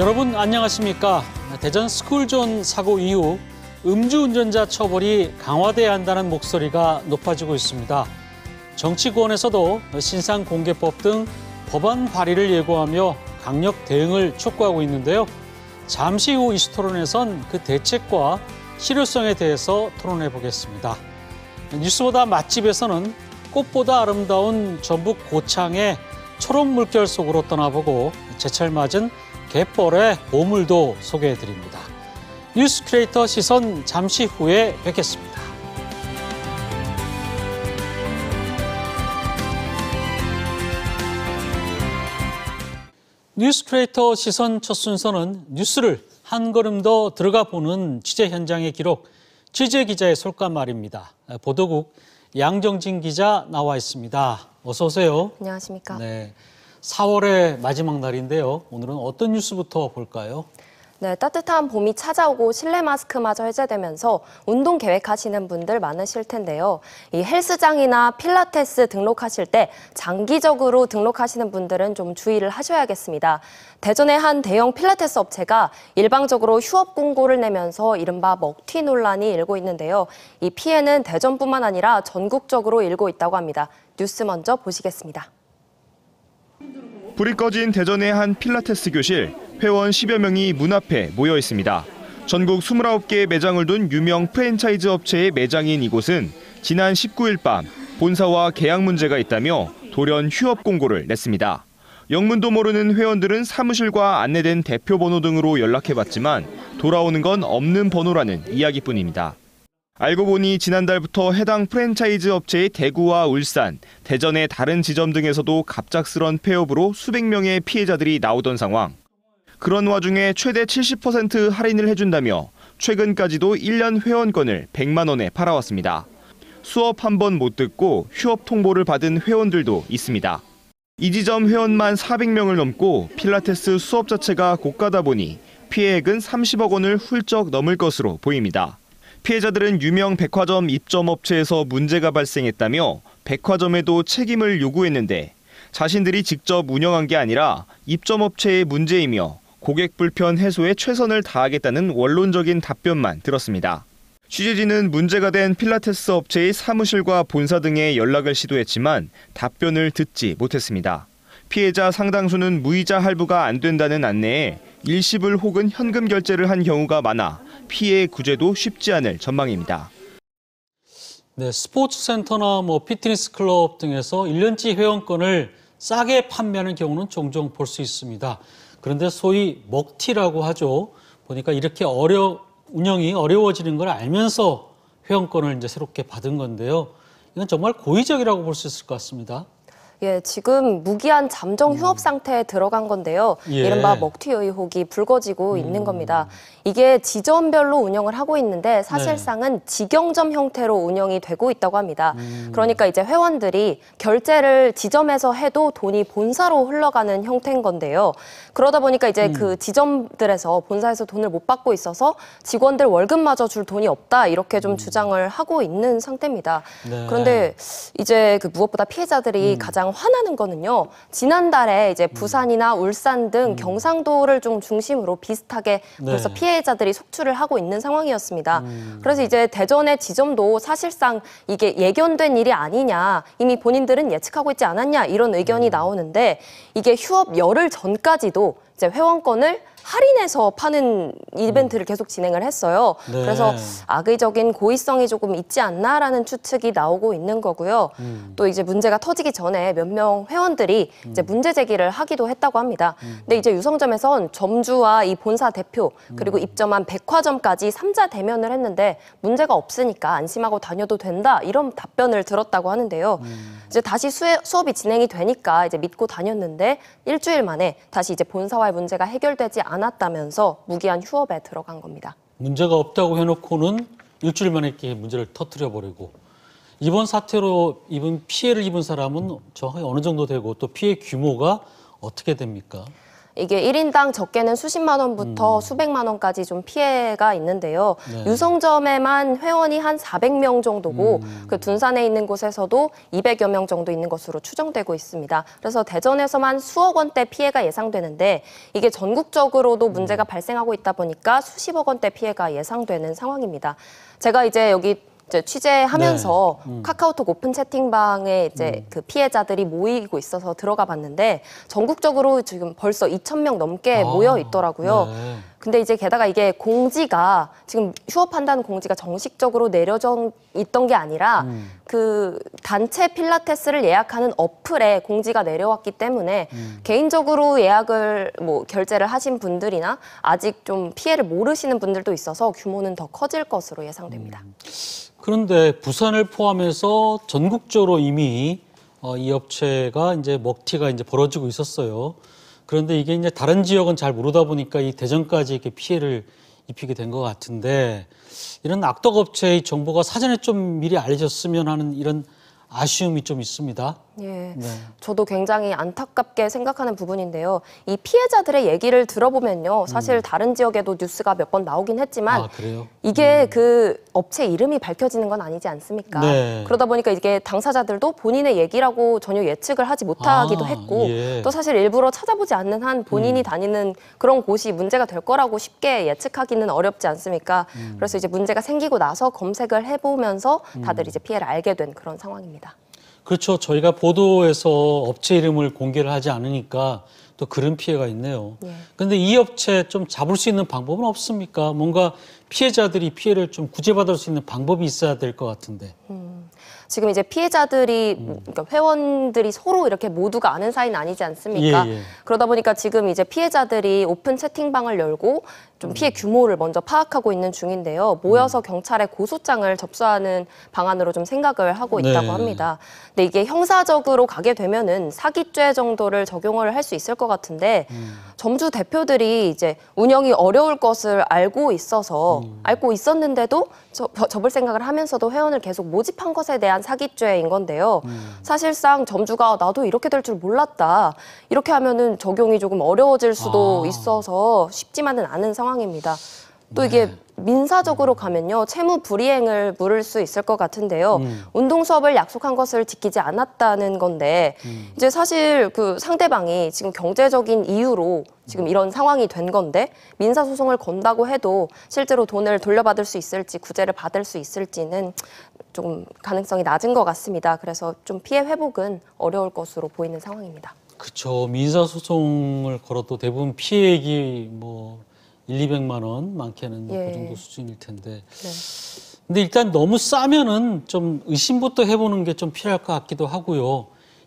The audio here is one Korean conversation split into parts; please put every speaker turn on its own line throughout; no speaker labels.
여러분 안녕하십니까? 대전 스쿨존 사고 이후 음주운전자 처벌이 강화돼야 한다는 목소리가 높아지고 있습니다. 정치권에서도 신상 공개법 등 법안 발의를 예고하며 강력 대응을 촉구하고 있는데요. 잠시 후 이슈 토론에선 그 대책과 실효성에 대해서 토론해 보겠습니다. 뉴스보다 맛집에서는 꽃보다 아름다운 전북 고창의 초록 물결 속으로 떠나보고 제철 맞은 갯벌의 보물도 소개해드립니다. 뉴스 크리에이터 시선 잠시 후에 뵙겠습니다. 뉴스 크리에이터 시선 첫 순서는 뉴스를 한 걸음 더 들어가 보는 취재 현장의 기록, 취재 기자의 솔까 말입니다. 보도국 양정진 기자 나와 있습니다. 어서 오세요. 안녕하십니까. 네. 4월의 마지막 날인데요. 오늘은 어떤 뉴스부터 볼까요?
네, 따뜻한 봄이 찾아오고 실내 마스크마저 해제되면서 운동 계획하시는 분들 많으실 텐데요. 이 헬스장이나 필라테스 등록하실 때 장기적으로 등록하시는 분들은 좀 주의를 하셔야겠습니다. 대전의 한 대형 필라테스 업체가 일방적으로 휴업 공고를 내면서 이른바 먹튀 논란이 일고 있는데요. 이 피해는 대전뿐만 아니라 전국적으로 일고 있다고 합니다. 뉴스 먼저 보시겠습니다.
불이 꺼진 대전의 한 필라테스 교실. 회원 10여 명이 문 앞에 모여 있습니다. 전국 29개의 매장을 둔 유명 프랜차이즈 업체의 매장인 이곳은 지난 19일 밤 본사와 계약 문제가 있다며 돌연 휴업 공고를 냈습니다. 영문도 모르는 회원들은 사무실과 안내된 대표 번호 등으로 연락해봤지만 돌아오는 건 없는 번호라는 이야기뿐입니다. 알고 보니 지난달부터 해당 프랜차이즈 업체의 대구와 울산, 대전의 다른 지점 등에서도 갑작스런 폐업으로 수백 명의 피해자들이 나오던 상황. 그런 와중에 최대 70% 할인을 해준다며 최근까지도 1년 회원권을 100만 원에 팔아왔습니다. 수업 한 번 못 듣고 휴업 통보를 받은 회원들도 있습니다. 이 지점 회원만 400명을 넘고 필라테스 수업 자체가 고가다 보니 피해액은 30억 원을 훌쩍 넘을 것으로 보입니다. 피해자들은 유명 백화점 입점업체에서 문제가 발생했다며 백화점에도 책임을 요구했는데 자신들이 직접 운영한 게 아니라 입점업체의 문제이며 고객 불편 해소에 최선을 다하겠다는 원론적인 답변만 들었습니다. 취재진은 문제가 된 필라테스 업체의 사무실과 본사 등에 연락을 시도했지만 답변을 듣지 못했습니다. 피해자 상당수는 무이자 할부가 안 된다는 안내에 일시불 혹은 현금 결제를 한 경우가 많아 피해 구제도 쉽지 않을 전망입니다.
네, 스포츠 센터나 뭐 피트니스 클럽 등에서 1년치 회원권을 싸게 판매하는 경우는 종종 볼 수 있습니다. 그런데 소위 먹튀라고 하죠. 보니까 이렇게 어려 운영이 어려워지는 걸 알면서 회원권을 이제 새롭게 받은 건데요. 이건 정말 고의적이라고 볼 수 있을 것 같습니다.
예, 지금 무기한 잠정 음. 휴업 상태에 들어간 건데요. 예. 이른바 먹튀 의혹이 불거지고 음. 있는 겁니다. 이게 지점별로 운영을 하고 있는데 사실상은 네. 직영점 형태로 운영이 되고 있다고 합니다. 음. 그러니까 이제 회원들이 결제를 지점에서 해도 돈이 본사로 흘러가는 형태인 건데요. 그러다 보니까 이제 그 지점들에서 본사에서 돈을 못 받고 있어서 직원들 월급마저 줄 돈이 없다 이렇게 좀 주장을 하고 있는 상태입니다. 네. 그런데 이제 그 무엇보다 피해자들이 가장 가장 화나는 거는요. 지난달에 이제 음. 부산이나 울산 등 음. 경상도를 좀 중심으로 비슷하게 네. 벌써 네. 피해자들이 속출을 하고 있는 상황이었습니다. 음. 그래서 이제 대전의 지점도 사실상 이게 예견된 일이 아니냐, 이미 본인들은 예측하고 있지 않았냐 이런 의견이 나오는데 이게 휴업 열흘 전까지도 이제 회원권을 할인해서 파는 이벤트를 계속 진행을 했어요. 네. 그래서 악의적인 고의성이 조금 있지 않나라는 추측이 나오고 있는 거고요. 음. 또 이제 문제가 터지기 전에 몇 명 회원들이 음. 이제 문제 제기를 하기도 했다고 합니다. 음. 근데 이제 유성점에선 점주와 이 본사 대표 그리고 음. 입점한 백화점까지 삼자 대면을 했는데 문제가 없으니까 안심하고 다녀도 된다 이런 답변을 들었다고 하는데요. 음. 이제 다시 수업이 진행이 되니까 이제 믿고 다녔는데 일주일 만에 다시 이제 본사와 개발 문제가 해결되지 않았다면서 무기한 휴업에 들어간 겁니다.
문제가 없다고 해놓고는 일주일 만에 이렇게 문제를 터트려 버리고 이번 사태로 입은 피해를 입은 사람은 정확히 어느 정도 되고 또 피해 규모가 어떻게 됩니까?
이게 일인당 적게는 수십만 원부터 음. 수백만 원까지 좀 피해가 있는데요. 네. 유성점에만 회원이 한 400명 정도고 음. 그 둔산에 있는 곳에서도 200여 명 정도 있는 것으로 추정되고 있습니다. 그래서 대전에서만 수억 원대 피해가 예상되는데 이게 전국적으로도 문제가 음. 발생하고 있다 보니까 수십억 원대 피해가 예상되는 상황입니다. 제가 이제 여기 이제 취재하면서 네. 음. 카카오톡 오픈 채팅방에 이제 음. 그 피해자들이 모이고 있어서 들어가 봤는데 전국적으로 지금 벌써 2천 명 넘게 아, 모여 있더라고요. 네. 근데 이제 게다가 이게 공지가 지금 휴업한다는 공지가 정식적으로 내려져 있던 게 아니라 음. 그 단체 필라테스를 예약하는 어플에 공지가 내려왔기 때문에 음. 개인적으로 예약을 뭐 결제를 하신 분들이나 아직 좀 피해를 모르시는 분들도 있어서 규모는 더 커질 것으로 예상됩니다. 음.
그런데 부산을 포함해서 전국적으로 이미 어, 이 업체가 이제 먹튀가 이제 벌어지고 있었어요. 그런데 이게 이제 다른 지역은 잘 모르다 보니까 이 대전까지 이렇게 피해를 입히게 된 것 같은데 이런 악덕업체의 정보가 사전에 좀 미리 알려졌으면 하는 이런 아쉬움이 좀 있습니다.
예, 네. 저도 굉장히 안타깝게 생각하는 부분인데요. 이 피해자들의 얘기를 들어보면요. 사실 음. 다른 지역에도 뉴스가 몇 번 나오긴 했지만 아, 그래요? 이게 음. 그 업체 이름이 밝혀지는 건 아니지 않습니까?
네. 그러다
보니까 이게 당사자들도 본인의 얘기라고 전혀 예측을 하지 못하기도 아, 했고 예. 또 사실 일부러 찾아보지 않는 한 본인이 음. 다니는 그런 곳이 문제가 될 거라고 쉽게 예측하기는 어렵지 않습니까? 그래서 이제 문제가 생기고 나서 검색을 해보면서 다들 이제 피해를 알게 된 그런 상황입니다.
그렇죠. 저희가 보도에서 업체 이름을 공개를 하지 않으니까 또 그런 피해가 있네요. 그런데 예. 이 업체 좀 잡을 수 있는 방법은 없습니까? 뭔가 피해자들이 피해를 좀 구제받을 수 있는 방법이 있어야 될 것 같은데. 음.
지금 이제 피해자들이 음. 그러니까 회원들이 서로 이렇게 모두가 아는 사이는 아니지 않습니까? 예, 예. 그러다 보니까 지금 이제 피해자들이 오픈 채팅방을 열고 좀 피해 음. 규모를 먼저 파악하고 있는 중인데요. 모여서 음. 경찰에 고소장을 접수하는 방안으로 좀 생각을 하고 네. 있다고 네. 합니다. 근데 이게 형사적으로 가게 되면은 사기죄 정도를 적용을 할 수 있을 것 같은데 음. 점주 대표들이 이제 운영이 어려울 것을 알고 있어서 음. 알고 있었는데도 저, 접을 생각을 하면서도 회원을 계속 모집한 것에 대한 대한 사기죄인 건데요. 음. 사실상 점주가 나도 이렇게 될 줄 몰랐다. 이렇게 하면은 적용이 조금 어려워질 수도 아. 있어서 쉽지만은 않은 상황입니다. 또 이게 네. 민사적으로 가면요 채무 불이행을 물을 수 있을 것 같은데요 음. 운동 수업을 약속한 것을 지키지 않았다는 건데 음. 이제 사실 그 상대방이 지금 경제적인 이유로 지금 이런 상황이 된 건데 민사 소송을 건다고 해도 실제로 돈을 돌려받을 수 있을지 구제를 받을 수 있을지는 좀 가능성이 낮은 것 같습니다. 그래서 좀 피해 회복은 어려울 것으로 보이는 상황입니다.
그렇죠. 민사 소송을 걸어도 대부분 피해액이 뭐 1, 200만 원 많게는 뭐 그 예. 그 정도 수준일 텐데. 네. 근데 일단 너무 싸면은 좀 의심부터 해보는 게 좀 필요할 것 같기도 하고요.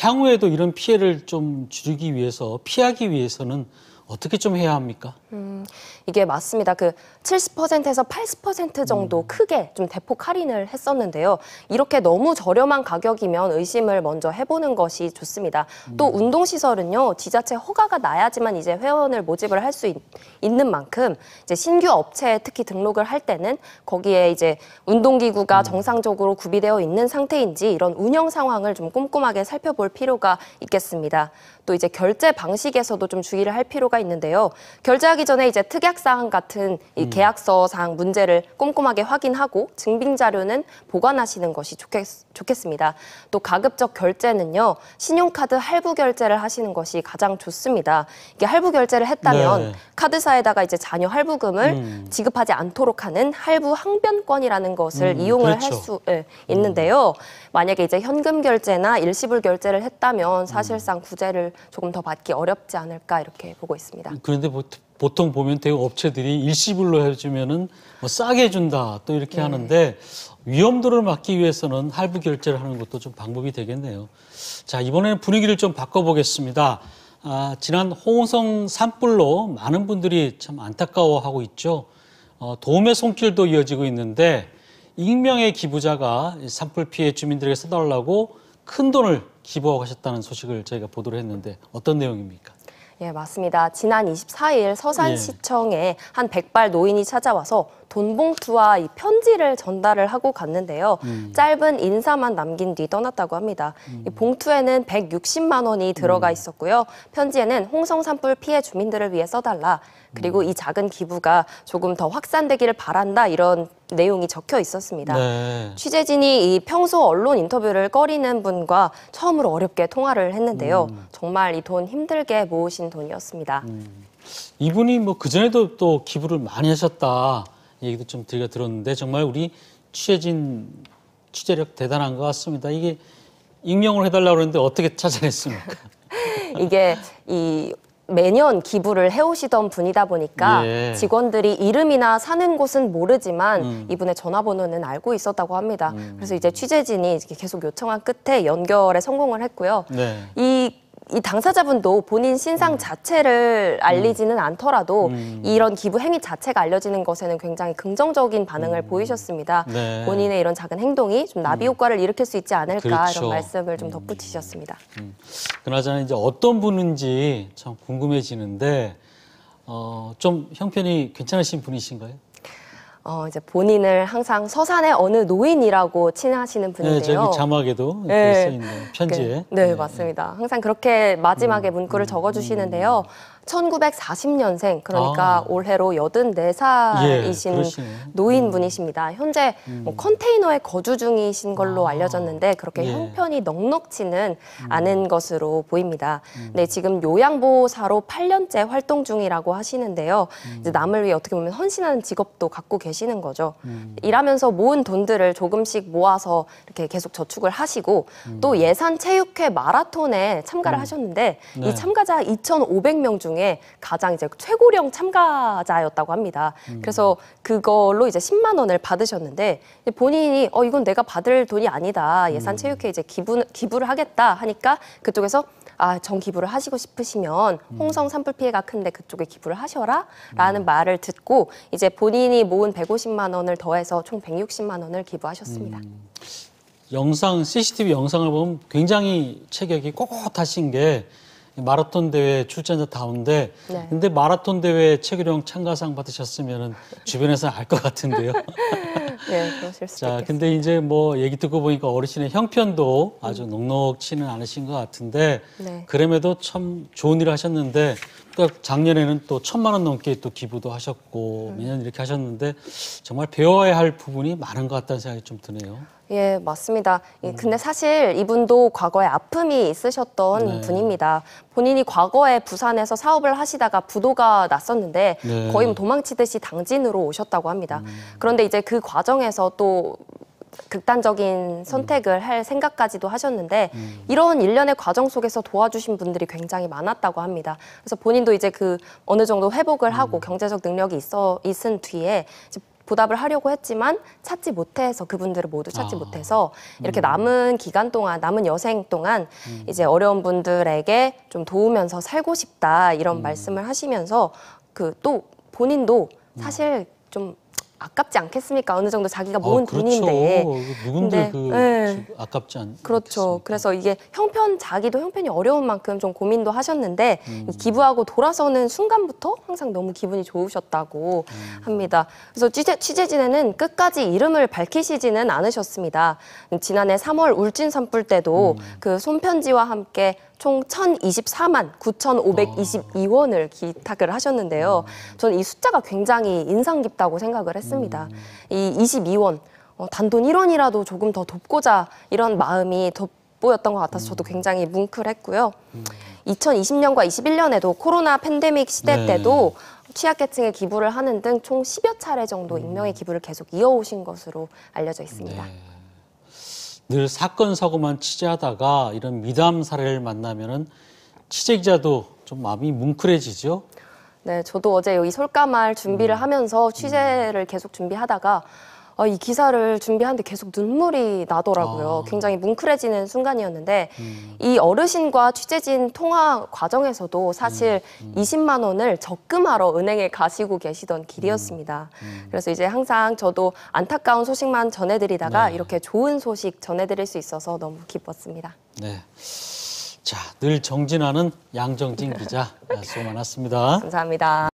향후에도 이런 피해를 좀 줄이기 위해서 피하기 위해서는 어떻게 좀 해야 합니까?
음,
이게 맞습니다. 그 70%에서 80% 정도 음. 크게 좀 대폭 할인을 했었는데요. 이렇게 너무 저렴한 가격이면 의심을 먼저 해보는 것이 좋습니다. 또 음. 운동시설은요, 지자체 허가가 나야지만 이제 회원을 모집을 할 수 있는 만큼 이제 신규 업체에 특히 등록을 할 때는 거기에 이제 운동기구가 음. 정상적으로 구비되어 있는 상태인지 이런 운영 상황을 좀 꼼꼼하게 살펴볼 필요가 있겠습니다. 또 이제 결제 방식에서도 좀 주의를 할 필요가 있는데요. 결제하기 하기 전에 이제 특약 사항 같은 이 음. 계약서 상 문제를 꼼꼼하게 확인하고 증빙 자료는 보관하시는 것이 좋겠, 좋겠습니다. 또 가급적 결제는요. 신용카드 할부 결제를 하시는 것이 가장 좋습니다. 이게 할부 결제를 했다면 네. 카드사에다가 이제 자녀 할부금을 음. 지급하지 않도록 하는 할부 항변권이라는 것을 음, 이용을 그렇죠. 할수 예, 있는데요. 음. 만약에 이제 현금 결제나 일시불 결제를 했다면 음. 사실상 구제를 조금 더 받기 어렵지 않을까 이렇게 보고 있습니다.
그런데 뭐 보통 보면 대우 업체들이 일시불로 해주면은 뭐 싸게 준다또 이렇게 네. 하는데 위험도를 막기 위해서는 할부 결제를 하는 것도 좀 방법이 되겠네요. 자 이번에는 분위기를 좀 바꿔보겠습니다. 아, 지난 홍성 산불로 많은 분들이 참 안타까워하고 있죠. 어, 도움의 손길도 이어지고 있는데 익명의 기부자가 산불 피해 주민들에게 써달라고 큰 돈을 기부하고 하셨다는 소식을 저희가 보도를 했는데 어떤 내용입니까?
예, 맞습니다. 지난 24일 서산시청에 한 백발 노인이 찾아와서 돈 봉투와 이 편지를 전달을 하고 갔는데요. 음. 짧은 인사만 남긴 뒤 떠났다고 합니다. 이 음. 봉투에는 160만 원이 들어가 음. 있었고요. 편지에는 홍성 산불 피해 주민들을 위해 써달라. 그리고 음. 이 작은 기부가 조금 더 확산되기를 바란다 이런 내용이 적혀 있었습니다. 네. 취재진이 이 평소 언론 인터뷰를 꺼리는 분과 처음으로 어렵게 통화를 했는데요. 음. 정말 이 돈 힘들게 모으신 돈이었습니다. 음.
이분이 뭐 그전에도 또 기부를 많이 하셨다. 얘기도 좀 들려 들었는데 정말 우리 취재진 취재력 대단한 것 같습니다. 이게 익명을 해달라고 그러는데 어떻게 찾아냈습니까?
이게 이 매년 기부를 해오시던 분이다 보니까 예. 직원들이 이름이나 사는 곳은 모르지만 음. 이분의 전화번호는 알고 있었다고 합니다. 음. 그래서 이제 취재진이 계속 요청한 끝에 연결에 성공을 했고요. 네. 이이 당사자분도 본인 신상 음. 자체를 음. 알리지는 않더라도 음. 이런 기부 행위 자체가 알려지는 것에는 굉장히 긍정적인 반응을 음. 보이셨습니다. 네. 본인의 이런 작은 행동이 좀 나비 음. 효과를 일으킬 수 있지 않을까 그렇죠. 이런 말씀을 좀 덧붙이셨습니다. 음.
그나저나 이제 어떤 분인지 참 궁금해지는데 어, 좀 형편이 괜찮으신 분이신가요?
어, 이제 본인을 항상 서산의 어느 노인이라고 칭하시는 분인데요. 네, 저기
자막에도 네. 써 있는 편지에.
네, 네, 맞습니다. 항상 그렇게 마지막에 음, 문구를 음, 적어주시는데요. 음. 1940년생 그러니까 아. 올해로 84살이신 예, 그 노인분이십니다. 음. 현재 음. 뭐 컨테이너에 거주 중이신 걸로 아. 알려졌는데 그렇게 예. 형편이 넉넉치는 음. 않은 것으로 보입니다. 네, 지금 요양보호사로 8년째 활동 중이라고 하시는데요. 이제 남을 위해 어떻게 보면 헌신하는 직업도 갖고 계시는 거죠. 일하면서 모은 돈들을 조금씩 모아서 이렇게 계속 저축을 하시고 또 예산 체육회 마라톤에 참가를 하셨는데 네. 이 참가자 2,500명 중 중에 가장 이제 최고령 참가자였다고 합니다. 음. 그래서 그걸로 이제 10만 원을 받으셨는데 본인이 어 이건 내가 받을 돈이 아니다 예산 음. 체육회 이제 기부 기부를 하겠다 하니까 그쪽에서 아, 정 기부를 하시고 싶으시면 음. 홍성 산불 피해가 큰데 그쪽에 기부를 하셔라라는 음. 말을 듣고 이제 본인이 모은 150만 원을 더해서 총 160만 원을
기부하셨습니다. 음. 영상 CCTV 영상을 보면 굉장히 체격이 꼿꼿하신 게 마라톤 대회 출전자 다운데 네. 근데 마라톤 대회 최규령 참가상 받으셨으면은 주변에서 알 것 같은데요.
네, 그러실 수 자,
근데 이제 뭐 얘기 듣고 보니까 어르신의 형편도 아주 음. 넉넉치는 않으신 것 같은데 네. 그럼에도 참 좋은 일을 하셨는데 그러니까 작년에는 또 천만 원 넘게 또 기부도 하셨고 음. 매년 이렇게 하셨는데 정말 배워야 할 부분이 많은 것 같다는 생각이 좀 드네요.
예, 맞습니다. 이- 음. 근데 사실 이분도 과거에 아픔이 있으셨던 네. 분입니다. 본인이 과거에 부산에서 사업을 하시다가 부도가 났었는데 네. 거의 뭐 도망치듯이 당진으로 오셨다고 합니다. 음. 그런데 이제 그 과정에서 또 극단적인 음. 선택을 할 생각까지도 하셨는데 음. 이런 일련의 과정 속에서 도와주신 분들이 굉장히 많았다고 합니다. 그래서 본인도 이제 그 어느 정도 회복을 음. 하고 경제적 능력이 있어 있은 뒤에 이제 보답을 하려고 했지만 찾지 못해서 그분들을 모두 찾지 아. 못해서 이렇게 남은 기간 동안 남은 여생 동안 이제 어려운 분들에게 좀 도우면서 살고 싶다 이런 말씀을 하시면서 그 또 본인도 사실 좀 아깝지 않겠습니까? 어느 정도 자기가 아, 모은 아, 그렇죠. 돈인데.
누군데 그 네. 아깝지 않.
그렇죠. 않겠습니까? 그래서 이게 형편 자기도 형편이 어려운 만큼 좀 고민도 하셨는데 음. 기부하고 돌아서는 순간부터 항상 너무 기분이 좋으셨다고 음. 합니다. 그래서 취재, 취재진에는 끝까지 이름을 밝히시지는 않으셨습니다. 지난해 3월 울진 산불 때도 음. 그 손편지와 함께 총 1,024만 9,522원을 기탁을 하셨는데요. 저는 이 숫자가 굉장히 인상 깊다고 생각을 했습니다. 이 22원, 어, 단돈 1원이라도 조금 더 돕고자 이런 마음이 돋보였던 것 같아서 저도 굉장히 뭉클했고요. 2020년과 21년에도 코로나 팬데믹 시대 네. 때도 취약계층에 기부를 하는 등 총 10여 차례 정도 익명의 기부를 계속 이어오신 것으로 알려져
있습니다. 네. 늘 사건 사고만 취재하다가 이런 미담 사례를 만나면은 취재기자도 좀 마음이 뭉클해지죠.
네, 저도 어제 여기 솔까말 준비를 음. 하면서 음. 취재를 계속 준비하다가 아, 이 기사를 준비하는데 계속 눈물이 나더라고요. 아. 굉장히 뭉클해지는 순간이었는데 음. 이 어르신과 취재진 통화 과정에서도 사실 음. 음. 20만 원을 적금하러 은행에 가시고 계시던 길이었습니다. 음, 음. 그래서 이제 항상 저도 안타까운 소식만 전해드리다가 네. 이렇게 좋은 소식 전해드릴 수 있어서 너무 기뻤습니다.
네. 자, 늘 정진하는 양정진 기자 아, 수고 많았습니다.
감사합니다.